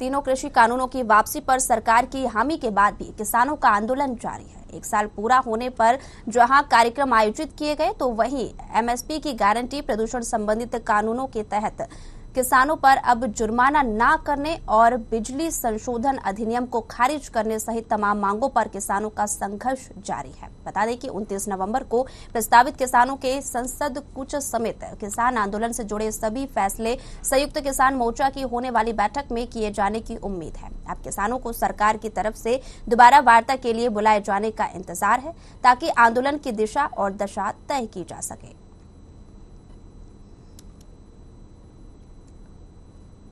तीनों कृषि कानूनों की वापसी पर सरकार की हामी के बाद भी किसानों का आंदोलन जारी है एक साल पूरा होने पर जहां कार्यक्रम आयोजित किए गए तो वहीं एमएसपी की गारंटी प्रदूषण संबंधित कानूनों के तहत किसानों पर अब जुर्माना न करने और बिजली संशोधन अधिनियम को खारिज करने सहित तमाम मांगों पर किसानों का संघर्ष जारी है बता दें कि 29 नवंबर को प्रस्तावित किसानों के संसद कुछ समेत किसान आंदोलन से जुड़े सभी फैसले संयुक्त किसान मोर्चा की होने वाली बैठक में किए जाने की उम्मीद है अब किसानों को सरकार की तरफ से दोबारा वार्ता के लिए बुलाए जाने का इंतजार है ताकि आंदोलन की दिशा और दशा तय की जा सके